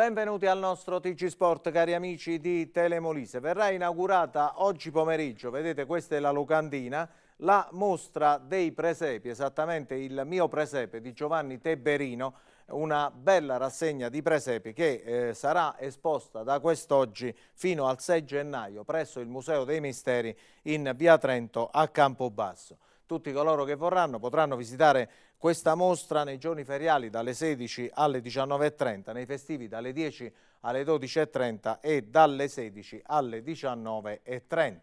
Benvenuti al nostro TG Sport cari amici di Telemolise. Verrà inaugurata oggi pomeriggio, vedete questa è la locandina, la mostra dei presepi, esattamente il mio presepe di Giovanni Teberino, una bella rassegna di presepi che eh, sarà esposta da quest'oggi fino al 6 gennaio presso il Museo dei Misteri in via Trento a Campobasso tutti coloro che vorranno potranno visitare questa mostra nei giorni feriali dalle 16 alle 19.30, nei festivi dalle 10 alle 12.30 e dalle 16 alle 19.30.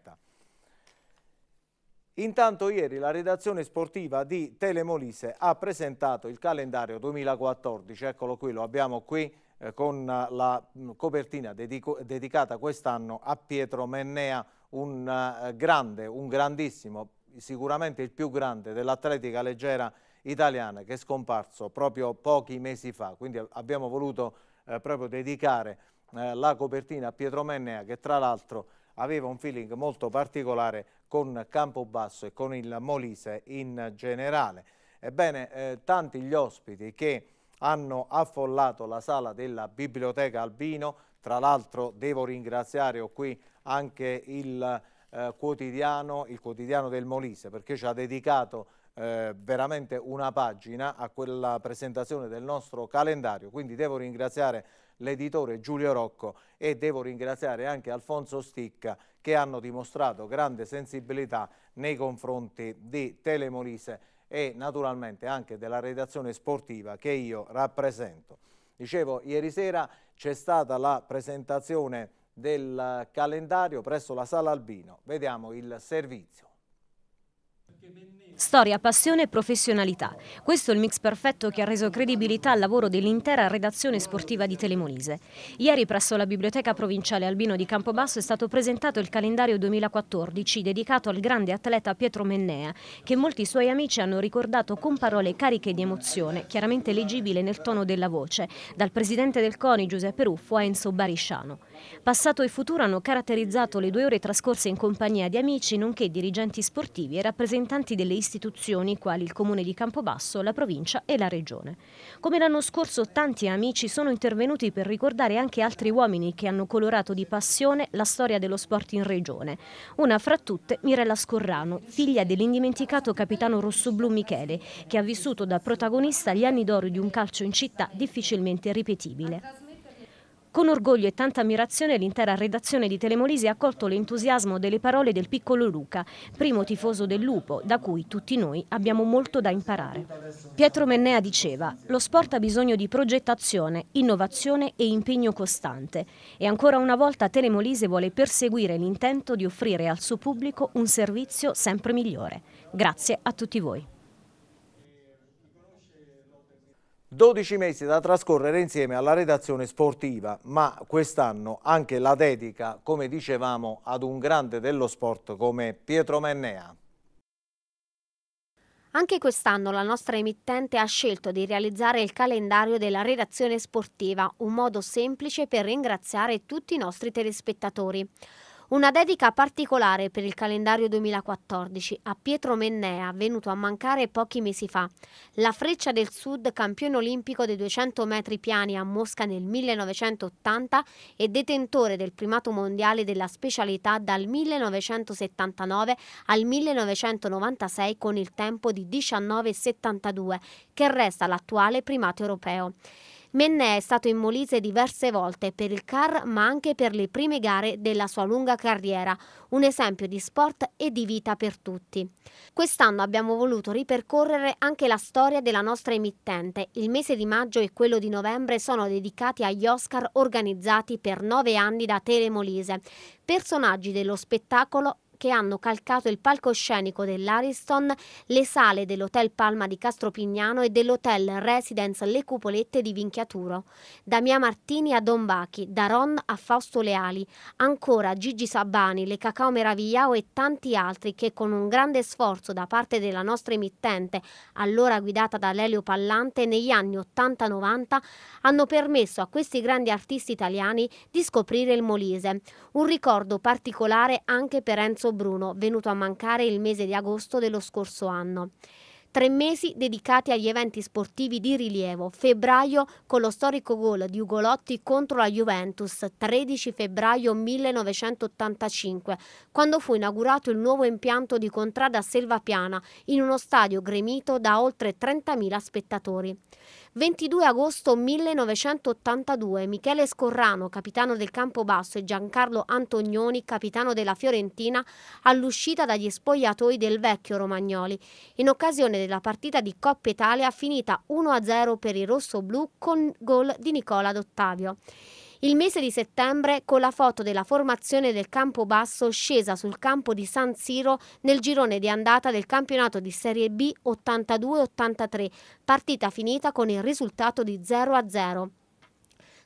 Intanto ieri la redazione sportiva di Telemolise ha presentato il calendario 2014, eccolo qui, lo abbiamo qui eh, con la mm, copertina dedico, dedicata quest'anno a Pietro Mennea, un uh, grande, un grandissimo, sicuramente il più grande dell'atletica leggera italiana che è scomparso proprio pochi mesi fa, quindi abbiamo voluto eh, proprio dedicare eh, la copertina a Pietro Mennea che tra l'altro aveva un feeling molto particolare con Campobasso e con il Molise in generale. Ebbene, eh, tanti gli ospiti che hanno affollato la sala della Biblioteca Albino, tra l'altro devo ringraziare, ho qui anche il, eh, quotidiano, il quotidiano del Molise, perché ci ha dedicato eh, veramente una pagina a quella presentazione del nostro calendario, quindi devo ringraziare l'editore Giulio Rocco e devo ringraziare anche Alfonso Sticca che hanno dimostrato grande sensibilità nei confronti di Telemolise e naturalmente anche della redazione sportiva che io rappresento. Dicevo, ieri sera c'è stata la presentazione del calendario presso la Sala Albino. Vediamo il servizio. Perché Storia, passione e professionalità. Questo è il mix perfetto che ha reso credibilità al lavoro dell'intera redazione sportiva di Telemolise. Ieri presso la Biblioteca Provinciale Albino di Campobasso è stato presentato il calendario 2014 dedicato al grande atleta Pietro Mennea, che molti suoi amici hanno ricordato con parole cariche di emozione, chiaramente leggibile nel tono della voce, dal presidente del CONI Giuseppe Ruffo a Enzo Barisciano. Passato e futuro hanno caratterizzato le due ore trascorse in compagnia di amici, nonché dirigenti sportivi e rappresentanti delle istituzioni istituzioni quali il Comune di Campobasso, la provincia e la regione. Come l'anno scorso tanti amici sono intervenuti per ricordare anche altri uomini che hanno colorato di passione la storia dello sport in regione. Una fra tutte Mirella Scorrano, figlia dell'indimenticato capitano rossoblu Michele, che ha vissuto da protagonista gli anni d'oro di un calcio in città difficilmente ripetibile. Con orgoglio e tanta ammirazione l'intera redazione di Telemolisi ha accolto l'entusiasmo delle parole del piccolo Luca, primo tifoso del Lupo, da cui tutti noi abbiamo molto da imparare. Pietro Mennea diceva, lo sport ha bisogno di progettazione, innovazione e impegno costante e ancora una volta Telemolise vuole perseguire l'intento di offrire al suo pubblico un servizio sempre migliore. Grazie a tutti voi. 12 mesi da trascorrere insieme alla redazione sportiva, ma quest'anno anche la dedica, come dicevamo, ad un grande dello sport come Pietro Mennea. Anche quest'anno la nostra emittente ha scelto di realizzare il calendario della redazione sportiva, un modo semplice per ringraziare tutti i nostri telespettatori. Una dedica particolare per il calendario 2014 a Pietro Mennea, venuto a mancare pochi mesi fa. La freccia del Sud, campione olimpico dei 200 metri piani a Mosca nel 1980 e detentore del primato mondiale della specialità dal 1979 al 1996 con il tempo di 19,72, che resta l'attuale primato europeo. Menne è stato in Molise diverse volte per il car ma anche per le prime gare della sua lunga carriera, un esempio di sport e di vita per tutti. Quest'anno abbiamo voluto ripercorrere anche la storia della nostra emittente. Il mese di maggio e quello di novembre sono dedicati agli Oscar organizzati per nove anni da Tele Molise, personaggi dello spettacolo che hanno calcato il palcoscenico dell'Ariston, le sale dell'Hotel Palma di Castropignano e dell'Hotel Residence Le Cupolette di Vinchiaturo, da Mia Martini a Don Bachi, da Ron a Fausto Leali, ancora Gigi Sabbani, Le Cacao Meravigliao e tanti altri che con un grande sforzo da parte della nostra emittente, allora guidata da Lelio Pallante, negli anni 80-90 hanno permesso a questi grandi artisti italiani di scoprire il Molise, un ricordo particolare anche per Enzo Alfonso Bruno, venuto a mancare il mese di agosto dello scorso anno. Tre mesi dedicati agli eventi sportivi di rilievo. Febbraio con lo storico gol di Ugolotti contro la Juventus, 13 febbraio 1985, quando fu inaugurato il nuovo impianto di Contrada Selvapiana in uno stadio gremito da oltre 30.000 spettatori. 22 agosto 1982 Michele Scorrano, capitano del Campobasso e Giancarlo Antonioni, capitano della Fiorentina, all'uscita dagli spogliatoi del vecchio Romagnoli, in occasione della partita di Coppa Italia finita 1-0 per i rossoblù con gol di Nicola D'Ottavio. Il mese di settembre con la foto della formazione del campo basso scesa sul campo di San Siro nel girone di andata del campionato di Serie B 82-83, partita finita con il risultato di 0-0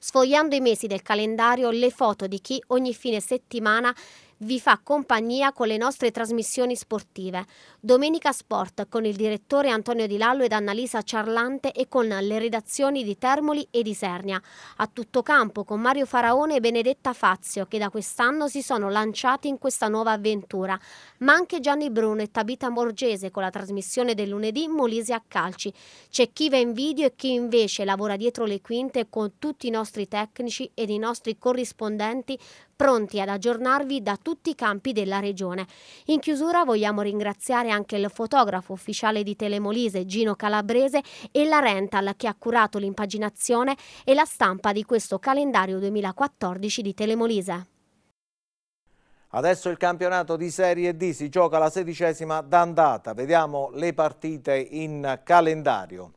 sfogliando i mesi del calendario le foto di chi ogni fine settimana vi fa compagnia con le nostre trasmissioni sportive. Domenica Sport con il direttore Antonio Di Lallo ed Annalisa Ciarlante e con le redazioni di Termoli e di Sernia. A tutto campo con Mario Faraone e Benedetta Fazio che da quest'anno si sono lanciati in questa nuova avventura, ma anche Gianni Bruno e Tabita Morgese con la trasmissione del lunedì Molise a Calci. C'è chi va in video e chi invece lavora dietro le quinte con tutti i nostri tecnici ed i nostri corrispondenti pronti ad aggiornarvi da tutti tutti i campi della regione. In chiusura vogliamo ringraziare anche il fotografo ufficiale di Telemolise Gino Calabrese e la Rental che ha curato l'impaginazione e la stampa di questo calendario 2014 di Telemolise. Adesso il campionato di Serie D si gioca la sedicesima d'andata. Vediamo le partite in calendario.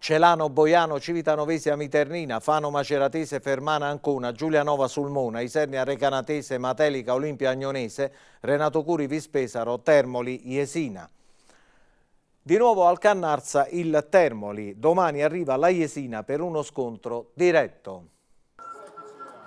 Celano, Boiano, Civitanovese, Amiternina, Fano, Maceratese, Fermana, Ancona, Giulianova, Sulmona, Isernia, Recanatese, Matelica, Olimpia, Agnonese, Renato Curi, Vispesaro, Termoli, Iesina. Di nuovo al Cannarsa il Termoli, domani arriva la Iesina per uno scontro diretto.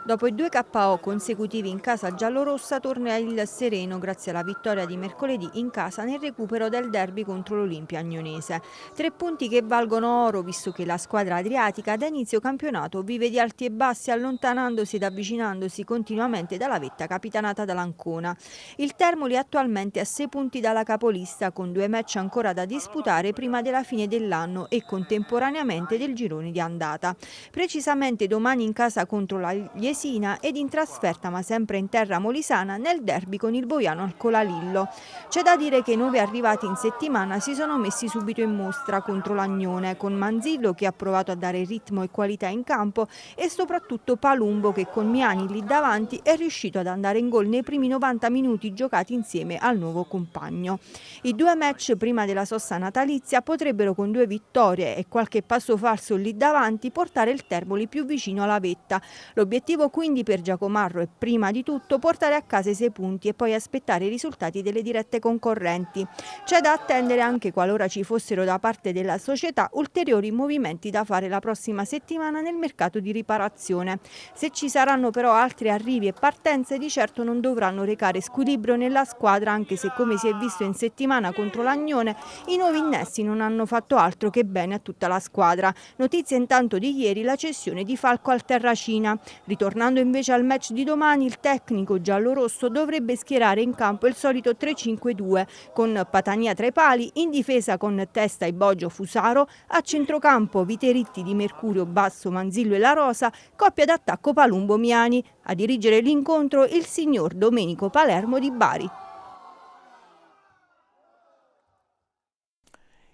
Dopo i due KO consecutivi in casa giallorossa torna il Sereno grazie alla vittoria di mercoledì in casa nel recupero del derby contro l'Olimpia agnonese. Tre punti che valgono oro visto che la squadra adriatica da inizio campionato vive di alti e bassi allontanandosi ed avvicinandosi continuamente dalla vetta capitanata dall'Ancona. Il Termoli attualmente a sei punti dalla capolista con due match ancora da disputare prima della fine dell'anno e contemporaneamente del girone di andata. Precisamente domani in casa contro la Lies Desina ed in trasferta ma sempre in terra molisana nel derby con il Boiano al Colalillo. C'è da dire che i nuovi arrivati in settimana si sono messi subito in mostra contro l'Agnone con Manzillo che ha provato a dare ritmo e qualità in campo e soprattutto Palumbo che con Miani lì davanti è riuscito ad andare in gol nei primi 90 minuti giocati insieme al nuovo compagno. I due match prima della sosta natalizia potrebbero con due vittorie e qualche passo falso lì davanti portare il Termoli più vicino alla vetta. L'obiettivo L'obiettivo quindi per Giacomarro è prima di tutto portare a casa i sei punti e poi aspettare i risultati delle dirette concorrenti. C'è da attendere anche qualora ci fossero da parte della società ulteriori movimenti da fare la prossima settimana nel mercato di riparazione. Se ci saranno però altri arrivi e partenze di certo non dovranno recare squilibrio nella squadra anche se come si è visto in settimana contro l'Agnone i nuovi innesti non hanno fatto altro che bene a tutta la squadra. Notizia intanto di ieri la cessione di Falco al Terracina. Ritorno Tornando invece al match di domani, il tecnico giallorosso dovrebbe schierare in campo il solito 3-5-2, con Patania tra i pali, in difesa con Testa e Boggio Fusaro, a centrocampo Viteritti di Mercurio, Basso, Manzillo e La Rosa, coppia d'attacco Palumbo Miani. A dirigere l'incontro il signor Domenico Palermo di Bari.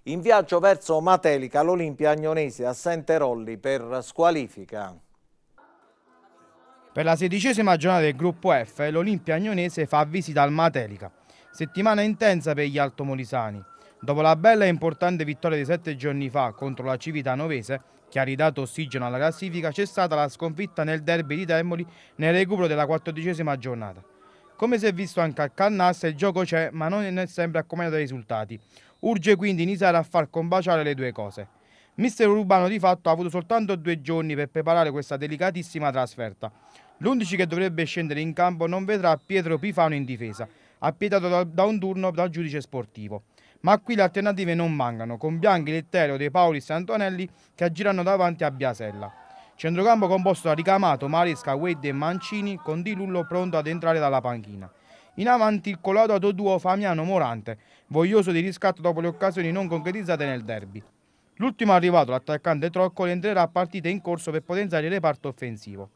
In viaggio verso Matelica l'Olimpia Agnonese assente Rolli per squalifica. Per la sedicesima giornata del gruppo F l'Olimpia Agnonese fa visita al Matelica. Settimana intensa per gli altomolisani. Dopo la bella e importante vittoria di sette giorni fa contro la Civitanovese, che ha ridato ossigeno alla classifica, c'è stata la sconfitta nel derby di Termoli nel recupero della quattordicesima giornata. Come si è visto anche a Cannassa, il gioco c'è, ma non è sempre accomodato dai risultati. Urge quindi iniziare a far combaciare le due cose. Mister Urbano di fatto ha avuto soltanto due giorni per preparare questa delicatissima trasferta. L'11 che dovrebbe scendere in campo non vedrà Pietro Pifano in difesa, appietato da, un turno dal giudice sportivo. Ma qui le alternative non mancano, con Bianchi, Lettero, De Paulis e Antonelli che aggirano davanti a Biasella. Centrocampo composto da Ricamato, Maresca, Wedde e Mancini, con Di Lullo pronto ad entrare dalla panchina. In avanti il collaudato duo Famiano Morante, voglioso di riscatto dopo le occasioni non concretizzate nel derby. L'ultimo arrivato, l'attaccante Troccoli, entrerà a partite in corso per potenziare il reparto offensivo.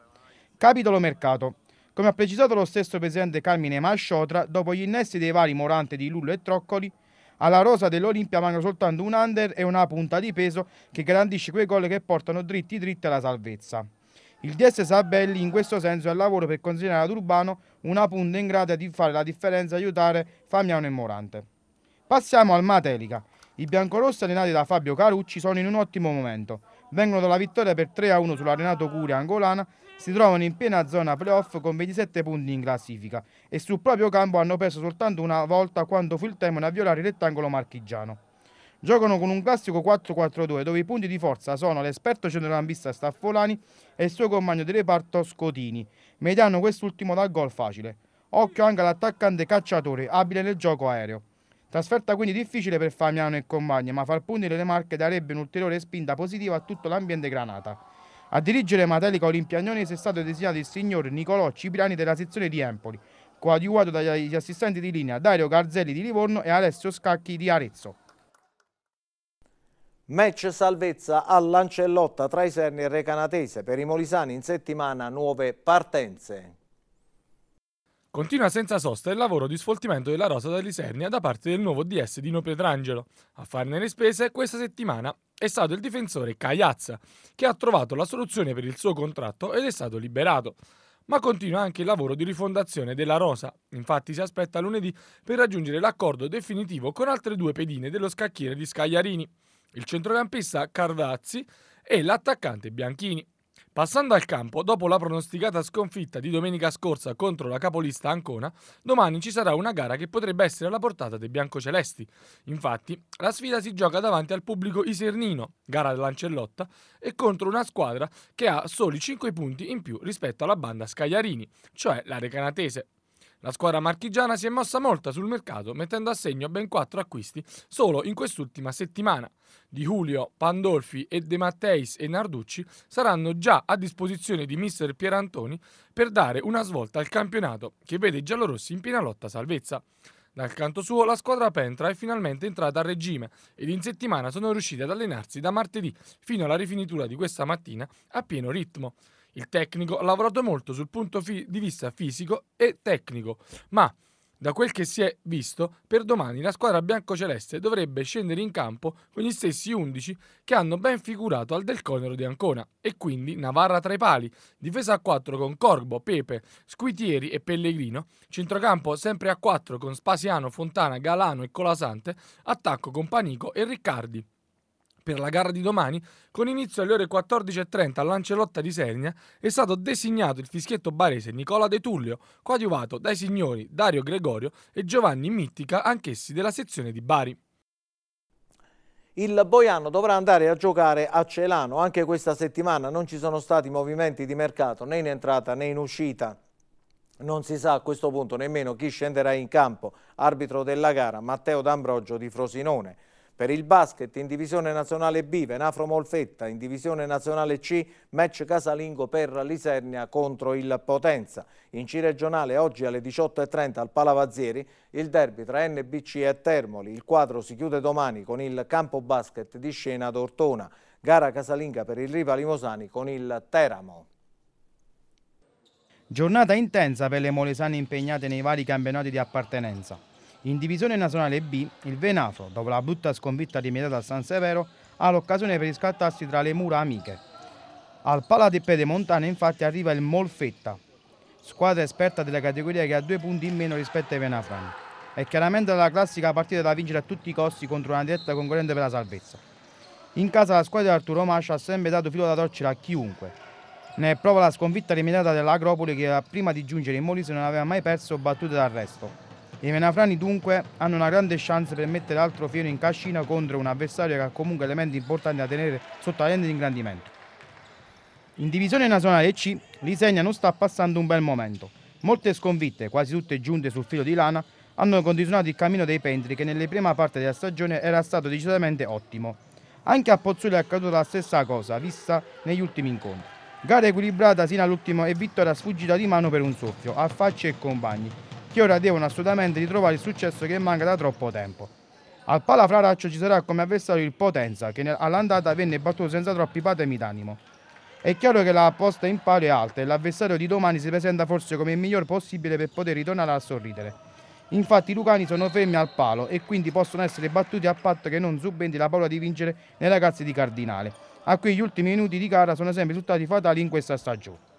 Capitolo mercato. Come ha precisato lo stesso presidente Carmine Masciotra, dopo gli innesti dei vari Morante di Lullo e Troccoli, alla rosa dell'Olimpia mancano soltanto un under e una punta di peso che garantisce quei gol che portano dritti dritti alla salvezza. Il DS Sabelli in questo senso è al lavoro per consegnare ad Urbano una punta in grado di fare la differenza e aiutare Famiano e Morante. Passiamo al Matelica. I biancorossi allenati da Fabio Carucci sono in un ottimo momento. Vengono dalla vittoria per 3-1 sull'Arenato Renato Curia angolana, si trovano in piena zona playoff con 27 punti in classifica e sul proprio campo hanno perso soltanto una volta quando fu il Temone a violare il rettangolo marchigiano. Giocano con un classico 4-4-2 dove i punti di forza sono l'esperto centrocampista Staffolani e il suo compagno di reparto Scotini, mediano quest'ultimo dal gol facile. Occhio anche all'attaccante cacciatore, abile nel gioco aereo. Trasferta quindi difficile per Famiano e compagni, ma far punire le marche darebbe un'ulteriore spinta positiva a tutto l'ambiente granata. A dirigere Matelica Olimpiagnonese è stato designato il signor Nicolò Cipriani della sezione di Empoli, coadiuvato dagli assistenti di linea Dario Garzelli di Livorno e Alessio Scacchi di Arezzo. Match salvezza Lancellotta tra i Serni e Recanatese. Per i Molisani in settimana nuove partenze. Continua senza sosta il lavoro di sfoltimento della rosa da Lisernia da parte del nuovo DS Dino Pietrangelo. A farne le spese questa settimana è stato il difensore Cagliazza, che ha trovato la soluzione per il suo contratto ed è stato liberato. Ma continua anche il lavoro di rifondazione della rosa. Infatti si aspetta lunedì per raggiungere l'accordo definitivo con altre due pedine dello scacchiere di Scagliarini, il centrocampista Carvazzi e l'attaccante Bianchini. Passando al campo, dopo la pronosticata sconfitta di domenica scorsa contro la capolista Ancona, domani ci sarà una gara che potrebbe essere alla portata dei biancocelesti. Infatti, la sfida si gioca davanti al pubblico isernino, gara dell'Ancellotta, e contro una squadra che ha soli 5 punti in più rispetto alla banda Scagliarini, cioè la Recanatese. La squadra marchigiana si è mossa molta sul mercato, mettendo a segno ben quattro acquisti solo in quest'ultima settimana. Di Julio, Pandolfi e De Matteis e Narducci saranno già a disposizione di mister Pierantoni per dare una svolta al campionato che vede i giallorossi in piena lotta salvezza. Dal canto suo, la squadra Pentra è finalmente entrata a regime ed in settimana sono riusciti ad allenarsi da martedì fino alla rifinitura di questa mattina a pieno ritmo. Il tecnico ha lavorato molto sul punto fi- di vista fisico e tecnico, ma da quel che si è visto, per domani la squadra biancoceleste dovrebbe scendere in campo con gli stessi 11 che hanno ben figurato al del Conero di Ancona e quindi Navarra tra i pali, difesa a 4 con Corbo, Pepe, Squitieri e Pellegrino, centrocampo sempre a 4 con Spasiano, Fontana, Galano e Colasante, attacco con Panico e Riccardi per la gara di domani, con inizio alle ore 14.30 all'Ancelotta di Sernia, è stato designato il fischietto barese Nicola De Tullio, coadiuvato dai signori Dario Gregorio e Giovanni Mittica, anch'essi della sezione di Bari. Il Boiano dovrà andare a giocare a Celano, anche questa settimana non ci sono stati movimenti di mercato né in entrata né in uscita. Non si sa a questo punto nemmeno chi scenderà in campo, arbitro della gara Matteo D'Ambrogio di Frosinone. Per il basket in divisione nazionale B, Venafro Molfetta, in divisione nazionale C, match casalingo per Lisernia contro il Potenza. In C regionale oggi alle 18.30 al Palavazzieri il derby tra NBC e Termoli. Il quadro si chiude domani con il campo basket di scena d'Ortona. Gara casalinga per il Riva Limosani con il Teramo. Giornata intensa per le molesane impegnate nei vari campionati di appartenenza. In divisione nazionale B, il Venafro, dopo la brutta sconfitta rimediata a San Severo, ha l'occasione per riscattarsi tra le mura amiche. Al Pala di Pedemontana infatti arriva il Molfetta, squadra esperta della categoria che ha due punti in meno rispetto ai Venafrani. È chiaramente la classica partita da vincere a tutti i costi contro una diretta concorrente per la salvezza. In casa la squadra di Arturo Mascia ha sempre dato filo da torcere a chiunque. Ne è prova la sconfitta rimediata dell'Acropoli che prima di giungere in Molise non aveva mai perso battute d'arresto. I menafrani dunque hanno una grande chance per mettere altro fieno in cascina contro un avversario che ha comunque elementi importanti da tenere sotto la lente di ingrandimento. In divisione nazionale C, l'Isegna non sta passando un bel momento. Molte sconfitte, quasi tutte giunte sul filo di lana, hanno condizionato il cammino dei Pentri che nelle prima parte della stagione era stato decisamente ottimo. Anche a Pozzuoli è accaduta la stessa cosa, vista negli ultimi incontri. Gara equilibrata sino all'ultimo e vittoria sfuggita di mano per un soffio, a facce e compagni, che ora devono assolutamente ritrovare il successo che manca da troppo tempo. Al Palafraraccio ci sarà come avversario il Potenza, che all'andata venne battuto senza troppi patemi d'animo. È chiaro che la posta in pari è alta e l'avversario di domani si presenta forse come il miglior possibile per poter ritornare a sorridere. Infatti i lucani sono fermi al palo e quindi possono essere battuti a patto che non subenti la paura di vincere nei ragazzi di Cardinale, a cui gli ultimi minuti di gara sono sempre risultati fatali in questa stagione.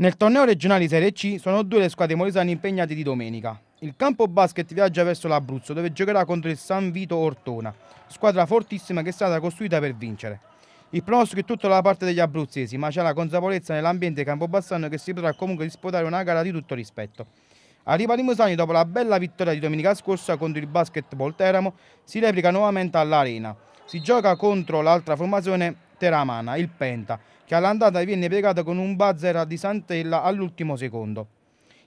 Nel torneo regionale Serie C sono due le squadre molisane impegnate di domenica. Il campo basket viaggia verso l'Abruzzo dove giocherà contro il San Vito Ortona, squadra fortissima che è stata costruita per vincere. Il pronostico è tutta la parte degli abruzzesi, ma c'è la consapevolezza nell'ambiente campobassano che si potrà comunque disputare una gara di tutto rispetto. Arriva Limosani dopo la bella vittoria di domenica scorsa contro il basketball Teramo, si replica nuovamente all'arena. Si gioca contro l'altra formazione Teramana, il Penta, che all'andata viene piegata con un buzzer di Santella all'ultimo secondo.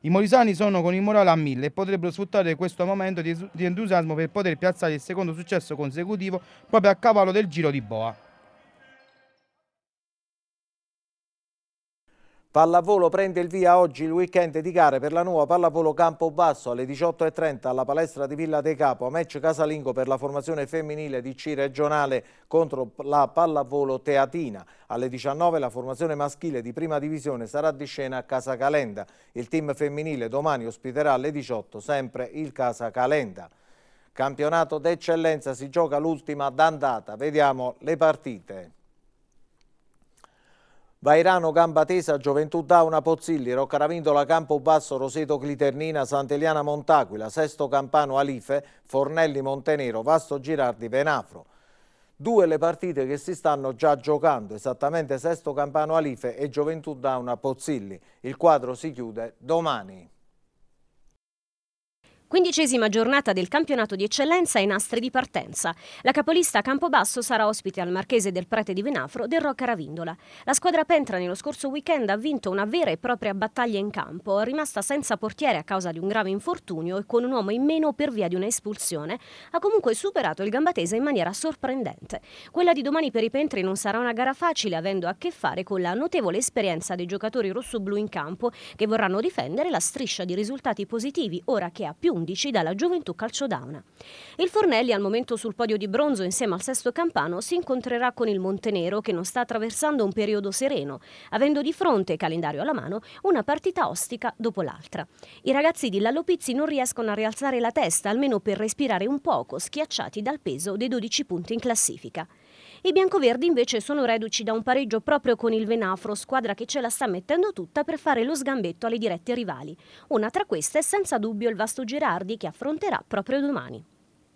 I molisani sono con il morale a mille e potrebbero sfruttare questo momento di entusiasmo per poter piazzare il secondo successo consecutivo proprio a cavallo del giro di Boa. Pallavolo prende il via oggi il weekend di gare per la nuova pallavolo Campo Basso alle 18.30 alla palestra di Villa De Capo, match casalingo per la formazione femminile di C regionale contro la pallavolo Teatina. Alle 19 la formazione maschile di prima divisione sarà di scena a Casa Calenda. Il team femminile domani ospiterà alle 18 sempre il Casa Calenda. Campionato d'eccellenza si gioca l'ultima d'andata, vediamo le partite. Vairano, Gambatesa, Gioventù Dauna, Pozzilli, Roccaravindola, Campo Basso, Roseto, Cliternina, Santeliana, Montaquila, Sesto Campano, Alife, Fornelli, Montenero, Vasto Girardi, Venafro. Due le partite che si stanno già giocando, esattamente Sesto Campano Alife e Gioventù Dauna Pozzilli. Il quadro si chiude domani. Quindicesima giornata del campionato di eccellenza ai nastri di partenza. La capolista Campobasso sarà ospite al Marchese del Prete di Venafro del Rocca Ravindola. La squadra Pentra nello scorso weekend ha vinto una vera e propria battaglia in campo, rimasta senza portiere a causa di un grave infortunio e con un uomo in meno per via di una espulsione, ha comunque superato il Gambatese in maniera sorprendente. Quella di domani per i Pentri non sarà una gara facile, avendo a che fare con la notevole esperienza dei giocatori rossoblu in campo, che vorranno difendere la striscia di risultati positivi ora che ha più un 11 dalla Gioventù Calciodana. Il Fornelli al momento sul podio di bronzo insieme al Sesto Campano si incontrerà con il Montenero che non sta attraversando un periodo sereno, avendo di fronte, calendario alla mano, una partita ostica dopo l'altra. I ragazzi di Lallopizzi non riescono a rialzare la testa, almeno per respirare un poco, schiacciati dal peso dei 12 punti in classifica. I biancoverdi invece sono reduci da un pareggio proprio con il Venafro, squadra che ce la sta mettendo tutta per fare lo sgambetto alle dirette rivali. Una tra queste è senza dubbio il Vasto Girardi che affronterà proprio domani.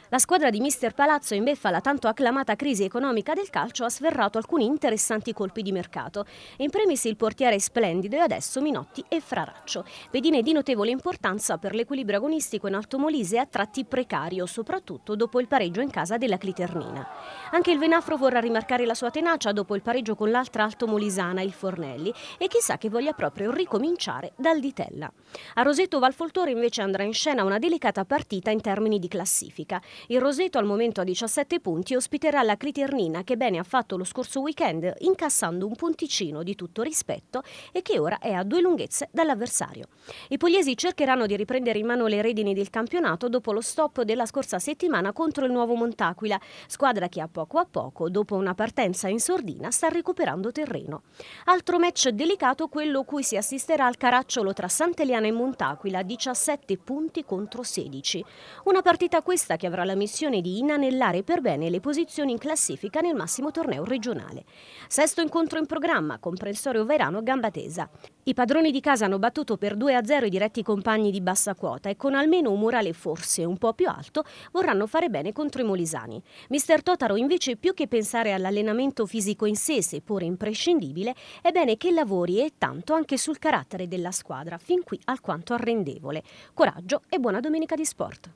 La squadra di Mister Palazzo in beffa alla tanto acclamata crisi economica del calcio ha sferrato alcuni interessanti colpi di mercato. In premis il portiere splendido e adesso Minotti e Fraraccio. Pedine di notevole importanza per l'equilibrio agonistico in Alto Molise a tratti precario, soprattutto dopo il pareggio in casa della Cliternina. Anche il Venafro vorrà rimarcare la sua tenacia dopo il pareggio con l'altra Alto Molisana, il Fornelli, e chissà che voglia proprio ricominciare dal Ditella. A Roseto Valfoltore invece andrà in scena una delicata partita in termini di classifica. Il Roseto al momento a 17 punti ospiterà la Criternina che bene ha fatto lo scorso weekend incassando un punticino di tutto rispetto e che ora è a due lunghezze dall'avversario. I pugliesi cercheranno di riprendere in mano le redini del campionato dopo lo stop della scorsa settimana contro il nuovo Montaquila, squadra che a poco a poco, dopo una partenza in sordina, sta recuperando terreno. Altro match delicato quello cui si assisterà al caracciolo tra Sant'Eliana e Montaquila, 17 punti contro 16. Una partita questa che avrà la missione di inanellare per bene le posizioni in classifica nel massimo torneo regionale. Sesto incontro in programma, comprensorio Verano Gambatesa. I padroni di casa hanno battuto per 2-0 i diretti compagni di bassa quota e con almeno un murale forse un po' più alto vorranno fare bene contro i molisani. Mister Totaro invece più che pensare all'allenamento fisico in sé, seppure imprescindibile, è bene che lavori e tanto anche sul carattere della squadra, fin qui alquanto arrendevole. Coraggio e buona domenica di sport.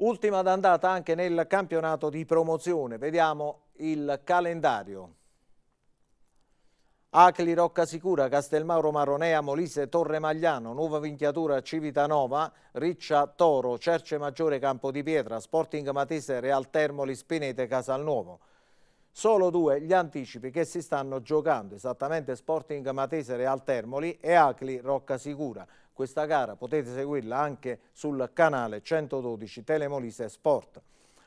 Ultima d'andata anche nel campionato di promozione. Vediamo il calendario. Acli, Rocca Sicura, Castelmauro, Maronea, Molise, Torre Magliano, Nuova Vinchiatura, Civitanova, Riccia, Toro, Cerce Maggiore, Campo di Pietra, Sporting Matese, Real Termoli, Spinete, Casalnuovo. Solo due gli anticipi che si stanno giocando, esattamente Sporting Matese, Real Termoli e Acli, Rocca Sicura. Questa gara potete seguirla anche sul canale 112 Telemolise Sport.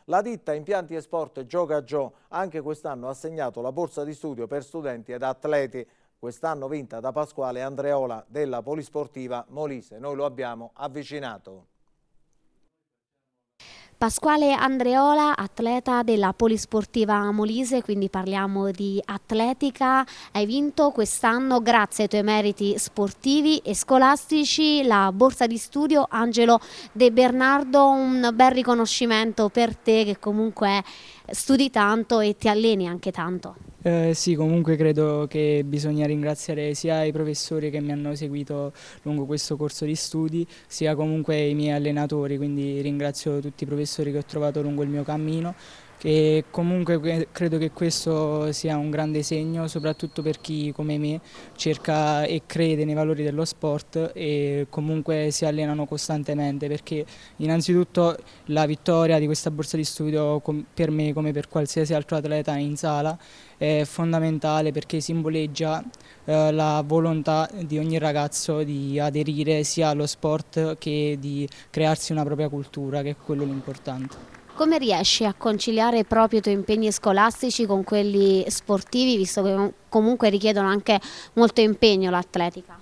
La ditta Impianti e Sport Gioca Gio anche quest'anno ha assegnato la borsa di studio per studenti ed atleti, quest'anno vinta da Pasquale Andreola della Polisportiva Molise. Noi lo abbiamo avvicinato. Pasquale Andreola, atleta della Polisportiva Molise, quindi parliamo di atletica. Hai vinto quest'anno, grazie ai tuoi meriti sportivi e scolastici, la borsa di studio Angelo De Bernardo, un bel riconoscimento per te che comunque studi tanto e ti alleni anche tanto. Eh, sì, comunque credo che bisogna ringraziare sia i professori che mi hanno seguito lungo questo corso di studi, sia comunque i miei allenatori, quindi ringrazio tutti i professori che ho trovato lungo il mio cammino e comunque credo che questo sia un grande segno soprattutto per chi come me cerca e crede nei valori dello sport e comunque si allenano costantemente perché innanzitutto la vittoria di questa borsa di studio per me come per qualsiasi altro atleta in sala è fondamentale perché simboleggia eh, la volontà di ogni ragazzo di aderire sia allo sport che di crearsi una propria cultura che è quello l'importante. Come riesci a conciliare proprio i tuoi impegni scolastici con quelli sportivi, visto che comunque richiedono anche molto impegno l'atletica?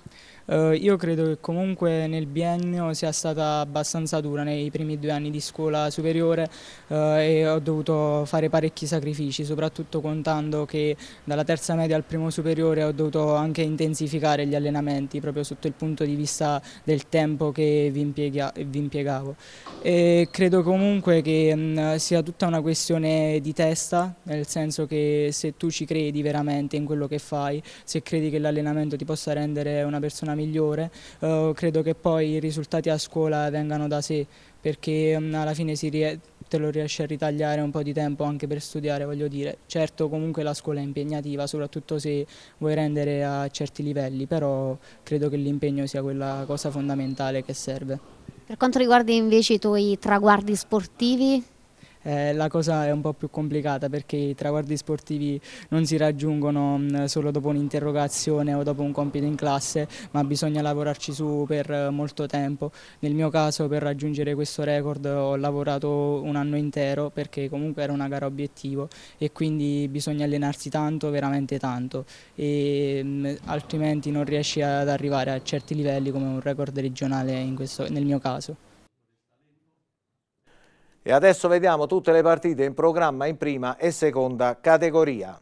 Eh, io credo che comunque nel biennio sia stata abbastanza dura nei primi due anni di scuola superiore eh, e ho dovuto fare parecchi sacrifici, soprattutto contando che dalla terza media al primo superiore ho dovuto anche intensificare gli allenamenti proprio sotto il punto di vista del tempo che vi, impiega, vi impiegavo. E credo comunque che mh, mm, sia tutta una questione di testa, nel senso che se tu ci credi veramente in quello che fai, se credi che l'allenamento ti possa rendere una persona migliore, migliore, eh, credo che poi i risultati a scuola vengano da sé perché mm, alla fine te lo riesci a ritagliare un po' di tempo anche per studiare, voglio dire. Certo comunque la scuola è impegnativa, soprattutto se vuoi rendere a certi livelli, però credo che l'impegno sia quella cosa fondamentale che serve. Per quanto riguarda invece i tuoi traguardi sportivi, eh, la cosa è un po' più complicata perché i traguardi sportivi non si raggiungono mm, solo dopo un'interrogazione o dopo un compito in classe, ma bisogna lavorarci su per eh, molto tempo. Nel mio caso per raggiungere questo record ho lavorato un anno intero perché comunque era una gara obiettivo e quindi bisogna allenarsi tanto, veramente tanto, e, mh, mm, altrimenti non riesci ad arrivare a certi livelli come un record regionale questo, nel mio caso. E adesso vediamo tutte le partite in programma in prima e seconda categoria.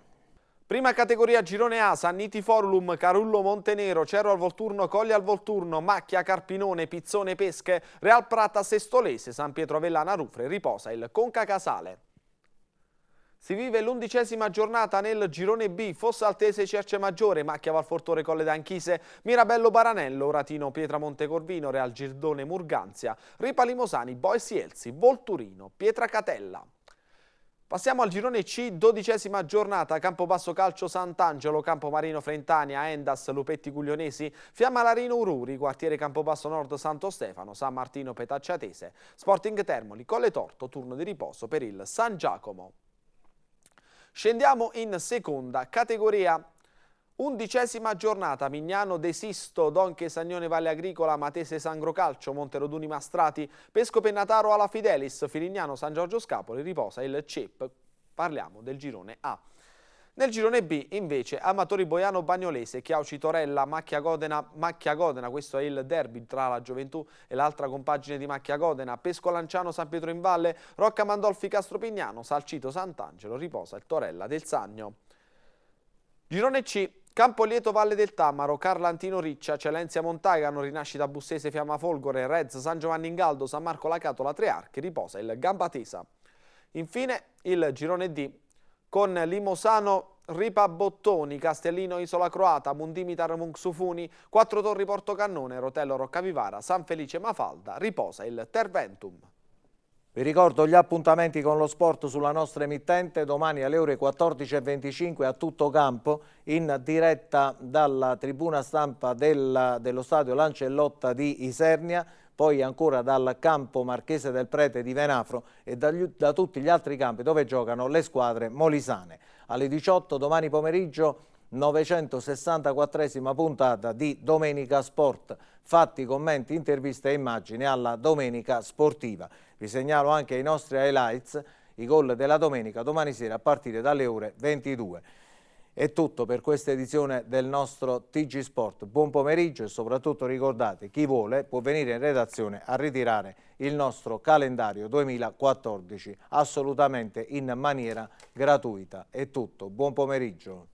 Prima categoria Girone A, Sanniti Forlum, Carullo Montenero, Cerro al Volturno, Coglia al Volturno, Macchia, Carpinone, Pizzone Pesche, Real Prata, Sestolese, San Pietro Vellana, Rufre, Riposa, il Conca Casale. Si vive l'undicesima giornata nel girone B, Fossa Altese Cerce Maggiore, Macchia Valfortore Colle d'Anchise, Mirabello Baranello, Oratino Pietramonte Corvino, Real Girdone Murganzia, Ripa Limosani, Boesi Elsi, Volturino, Pietra Catella. Passiamo al girone C, dodicesima giornata, Campobasso Calcio Sant'Angelo, Campomarino Frentania, Endas, Lupetti Guglionesi, Fiamma Larino Ururi, quartiere Campobasso Nord Santo Stefano, San Martino Petacciatese, Sporting Termoli, Colle Torto, turno di riposo per il San Giacomo. Scendiamo in seconda categoria. Undicesima giornata, Mignano, Desisto, Sisto, Donche, Sagnone, Valle Agricola, Matese, Sangro Calcio, Monteroduni, Mastrati, Pesco, Pennataro, Alla Fidelis, Filignano, San Giorgio Scapoli, Riposa, il CEP. Parliamo del girone A. Nel girone B invece Amatori Boiano Bagnolese, Chiauci Torella, Macchia Godena, Macchia Godena, questo è il derby tra la gioventù e l'altra compagine di Macchia Godena, Pesco Lanciano San Pietro in Valle, Rocca Mandolfi Castropignano, Salcito Sant'Angelo, riposa il Torella del Sagno. Girone C, Campolieto Valle del Tamaro, Carlantino Riccia, Celenzia Montagano, Rinascita Bussese Fiamma Folgore, Rez, San Giovanni in Galdo, San Marco Lacatola, Tre Archi, riposa il Gambatesa. Infine il girone D, con Limosano Ripabottoni, Castellino Isola Croata, Mundimitar Munxufuni, Quattro Torri Portocannone, Rotello Roccavivara, San Felice Mafalda, riposa il Terventum. Vi ricordo gli appuntamenti con lo sport sulla nostra emittente domani alle ore 14.25 a tutto campo in diretta dalla tribuna stampa del, dello stadio Lancellotta di Isernia poi ancora dal campo Marchese del Prete di Venafro e dagli, da tutti gli altri campi dove giocano le squadre molisane. Alle 18 domani pomeriggio 964 esima puntata di Domenica Sport. Fatti, commenti, interviste e immagini alla Domenica Sportiva. Vi segnalo anche i nostri highlights, i gol della domenica, domani sera a partire dalle ore 22. È tutto per questa edizione del nostro TG Sport. Buon pomeriggio e soprattutto ricordate, chi vuole può venire in redazione a ritirare il nostro calendario 2014 assolutamente in maniera gratuita. È tutto, buon pomeriggio.